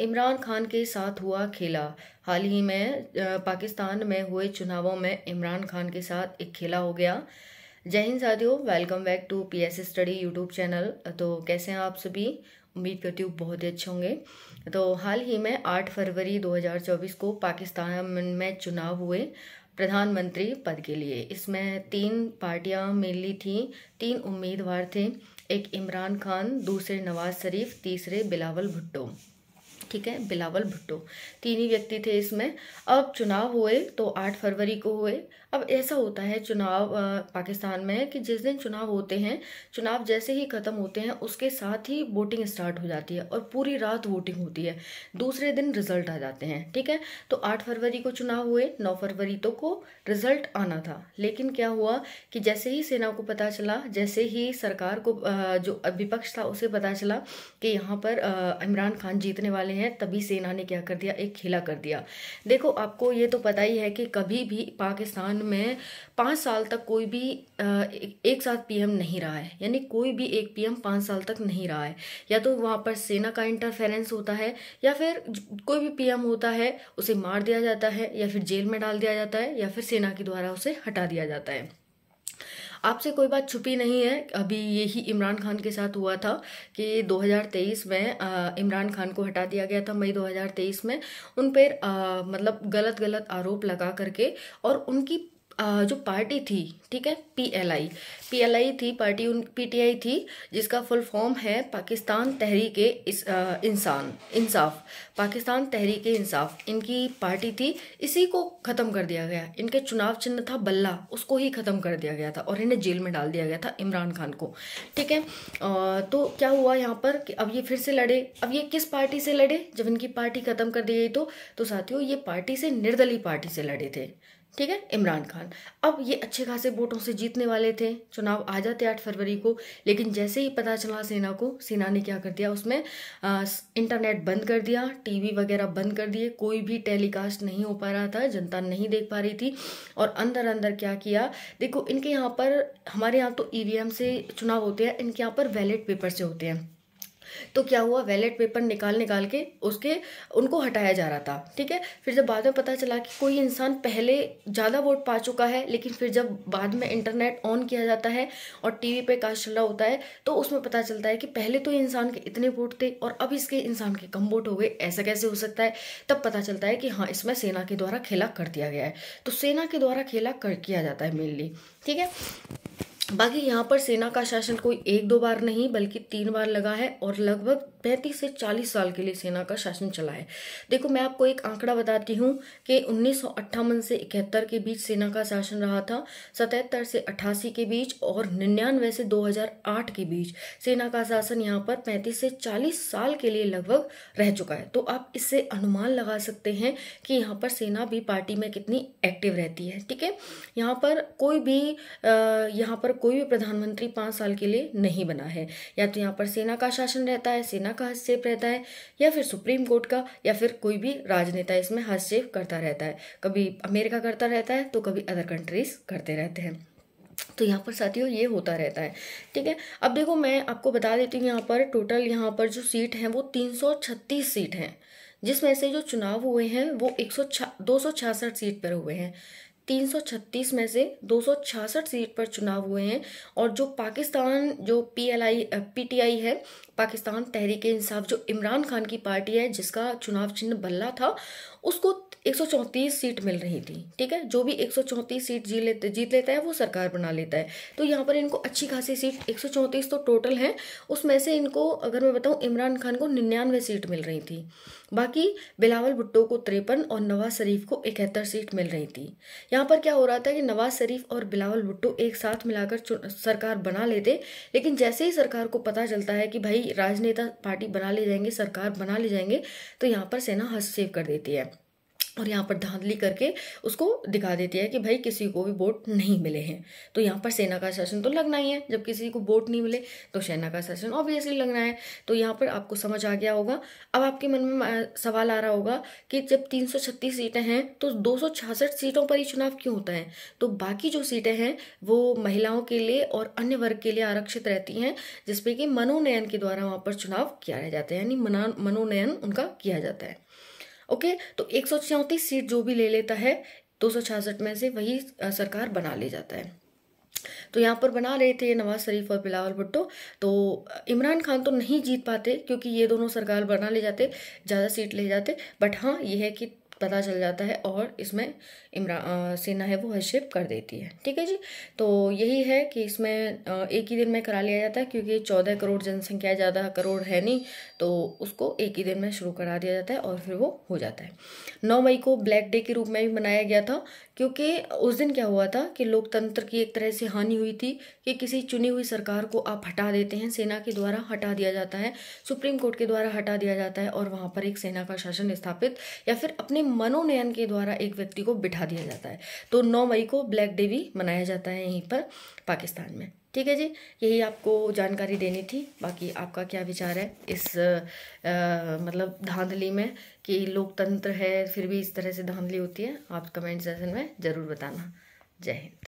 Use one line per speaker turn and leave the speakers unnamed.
इमरान खान के साथ हुआ खेला हाल ही में पाकिस्तान में हुए चुनावों में इमरान खान के साथ एक खेला हो गया जय हिंद साथियों welcome back to P S study YouTube channel तो कैसे हैं आप सभी उम्मीद करती हूँ बहुत ही अच्छे होंगे तो हाल ही में 8 फरवरी 2024 को पाकिस्तान में चुनाव हुए प्रधानमंत्री पद के लिए इसमें तीन पार्टियां मिली थी तीन उम्मीदवार थे एक इमरान खान दूसरे नवाज शरीफ तीसरे बिलावल भुट्टो ठीक है बिलावल भुट्टो तीन ही व्यक्ति थे इसमें अब चुनाव हुए तो आठ फरवरी को हुए अब ऐसा होता है चुनाव पाकिस्तान में कि जिस दिन चुनाव होते हैं चुनाव जैसे ही ख़त्म होते हैं उसके साथ ही वोटिंग स्टार्ट हो जाती है और पूरी रात वोटिंग होती है दूसरे दिन रिजल्ट आ जाते हैं ठीक है तो आठ फरवरी को चुनाव हुए नौ फरवरी तो को रिजल्ट आना था लेकिन क्या हुआ कि जैसे ही सेना को पता चला जैसे ही सरकार को जो विपक्ष था उसे पता चला कि यहाँ पर इमरान खान जीतने वाले वाले हैं तभी सेना ने क्या कर दिया एक खिला कर दिया देखो आपको ये तो पता ही है कि कभी भी पाकिस्तान में पाँच साल तक कोई भी एक साथ पीएम नहीं रहा है यानी कोई भी एक पीएम पाँच साल तक नहीं रहा है या तो वहाँ पर सेना का इंटरफेरेंस होता है या फिर कोई भी पीएम होता है उसे मार दिया जाता है या फिर जेल में डाल दिया जाता है या फिर सेना के द्वारा उसे हटा दिया जाता है आपसे कोई बात छुपी नहीं है अभी यही इमरान खान के साथ हुआ था कि 2023 में इमरान खान को हटा दिया गया था मई 2023 में उन पर मतलब गलत गलत आरोप लगा करके और उनकी जो पार्टी थी ठीक है पीएलआई पीएलआई थी पार्टी उन पीटीआई थी जिसका फुल फॉर्म है पाकिस्तान तहरीक इंसान इंसाफ पाकिस्तान तहरीक इंसाफ इनकी पार्टी थी इसी को ख़त्म कर दिया गया इनके चुनाव चिन्ह था बल्ला उसको ही ख़त्म कर दिया गया था और इन्हें जेल में डाल दिया गया था इमरान खान को ठीक है तो क्या हुआ यहाँ पर कि अब ये फिर से लड़े अब ये किस पार्टी से लड़े जब इनकी पार्टी ख़त्म कर दी गई तो, तो साथियों ये पार्टी से निर्दलीय पार्टी से लड़े थे ठीक है इमरान खान अब ये अच्छे खासे वोटों से जीतने वाले थे चुनाव आ जाते आठ फरवरी को लेकिन जैसे ही पता चला सेना को सेना ने क्या कर दिया उसमें आ, इंटरनेट बंद कर दिया टीवी वगैरह बंद कर दिए कोई भी टेलीकास्ट नहीं हो पा रहा था जनता नहीं देख पा रही थी और अंदर अंदर क्या किया देखो इनके यहाँ पर हमारे यहाँ तो ई e से चुनाव होते हैं इनके यहाँ पर वैलेट पेपर से होते हैं तो क्या हुआ वैलेट पेपर निकाल निकाल के उसके उनको हटाया जा रहा था ठीक है फिर जब बाद में पता चला कि कोई इंसान पहले ज़्यादा वोट पा चुका है लेकिन फिर जब बाद में इंटरनेट ऑन किया जाता है और टीवी पे कास्ट चल रहा होता है तो उसमें पता चलता है कि पहले तो इंसान के इतने वोट थे और अब इसके इंसान के कम वोट हो गए ऐसा कैसे हो सकता है तब पता चलता है कि हाँ इसमें सेना के द्वारा खेला कर दिया गया है तो सेना के द्वारा खेला कर किया जाता है मेनली ठीक है बाकी यहाँ पर सेना का शासन कोई एक दो बार नहीं बल्कि तीन बार लगा है और लगभग पैंतीस से चालीस साल के लिए सेना का शासन चला है देखो मैं आपको एक आंकड़ा बताती हूँ कि उन्नीस से इकहत्तर के बीच सेना का शासन रहा था सतहत्तर से अट्ठासी के बीच और निन्यानवे से 2008 के बीच सेना का शासन यहाँ पर पैंतीस से चालीस साल के लिए लगभग रह चुका है तो आप इससे अनुमान लगा सकते हैं कि यहाँ पर सेना भी पार्टी में कितनी एक्टिव रहती है ठीक है यहाँ पर कोई भी यहाँ पर कोई भी प्रधानमंत्री पाँच साल के लिए नहीं बना है या तो यहाँ पर सेना का शासन रहता है सेना सेना का हस्तक्षेप रहता है या फिर सुप्रीम कोर्ट का या फिर कोई भी राजनेता इसमें हस्तक्षेप करता रहता है कभी अमेरिका करता रहता है तो कभी अदर कंट्रीज करते रहते हैं तो यहाँ पर साथियों ये होता रहता है ठीक है अब देखो मैं आपको बता देती हूँ यहाँ पर टोटल यहाँ पर जो सीट हैं वो तीन सौ छत्तीस सीट हैं जिसमें से जो चुनाव हुए हैं वो एक सौ दो सौ छियासठ सीट पर हुए हैं तीन सौ छत्तीस में से दो सौ छियासठ सीट पर चुनाव हुए हैं और जो पाकिस्तान जो P L I P T I है पाकिस्तान तहरीक इंसाफ जो इमरान खान की पार्टी है जिसका चुनाव चिन्ह बल्ला था उसको 134 सीट मिल रही थी ठीक है जो भी 134 सीट जी लेते जीत लेता है वो सरकार बना लेता है तो यहाँ पर इनको अच्छी खासी सीट 134 तो टोटल है उसमें से इनको अगर मैं बताऊँ इमरान खान को निन्यानवे सीट मिल रही थी बाकी बिलावल भुट्टो को तिरपन और नवाज शरीफ को इकहत्तर सीट मिल रही थी यहाँ पर क्या हो रहा था कि नवाज शरीफ और बिलावल भुट्टो एक साथ मिलाकर सरकार बना लेते लेकिन जैसे ही सरकार को पता चलता है कि भाई राजनेता पार्टी बना ले जाएंगे सरकार बना ले जाएंगे तो यहाँ पर सेना हस्तक्षेप कर देती है और यहाँ पर धांधली करके उसको दिखा देती है कि भाई किसी को भी वोट नहीं मिले हैं तो यहाँ पर सेना का शासन तो लगना ही है जब किसी को वोट नहीं मिले तो सेना का शासन ऑब्वियसली लगना है तो यहाँ पर आपको समझ आ गया होगा अब आपके मन में सवाल आ रहा होगा कि जब तीन सीटें हैं तो दो सीटों पर ही चुनाव क्यों होता है तो बाकी जो सीटें हैं वो महिलाओं के लिए और अन्य वर्ग के लिए आरक्षित रहती हैं जिसपे कि मनोनयन के द्वारा वहाँ पर चुनाव किया जाता है यानी मनोनयन उनका किया जाता है ओके तो एक सौ चौंतीस सीट जो भी ले लेता है दो सौ छियासठ में से वही सरकार बना ले जाता है तो यहाँ पर बना रहे थे नवाज शरीफ और बिलावल भुट्टो तो इमरान खान तो नहीं जीत पाते क्योंकि ये दोनों सरकार बना ले जाते ज़्यादा सीट ले जाते बट हाँ ये है कि पता चल जाता है और इसमें इमरान सेना है वो हस्तक्षेप कर देती है ठीक है जी तो यही है कि इसमें एक ही दिन में करा लिया जाता है क्योंकि चौदह करोड़ जनसंख्या ज़्यादा करोड़ है नहीं तो उसको एक ही दिन में शुरू करा दिया जाता है और फिर वो हो जाता है नौ मई को ब्लैक डे के रूप में भी मनाया गया था क्योंकि उस दिन क्या हुआ था कि लोकतंत्र की एक तरह से हानि हुई थी कि किसी चुनी हुई सरकार को आप हटा देते हैं सेना के द्वारा हटा दिया जाता है सुप्रीम कोर्ट के द्वारा हटा दिया जाता है और वहाँ पर एक सेना का शासन स्थापित या फिर अपने मनोनयन के द्वारा एक व्यक्ति को बिठा दिया जाता है तो नौ मई को ब्लैक डे भी मनाया जाता है यहीं पर पाकिस्तान में ठीक है जी यही आपको जानकारी देनी थी बाकी आपका क्या विचार है इस आ, मतलब धांधली में कि लोकतंत्र है फिर भी इस तरह से धांधली होती है आप कमेंट सेशन में ज़रूर बताना जय हिंद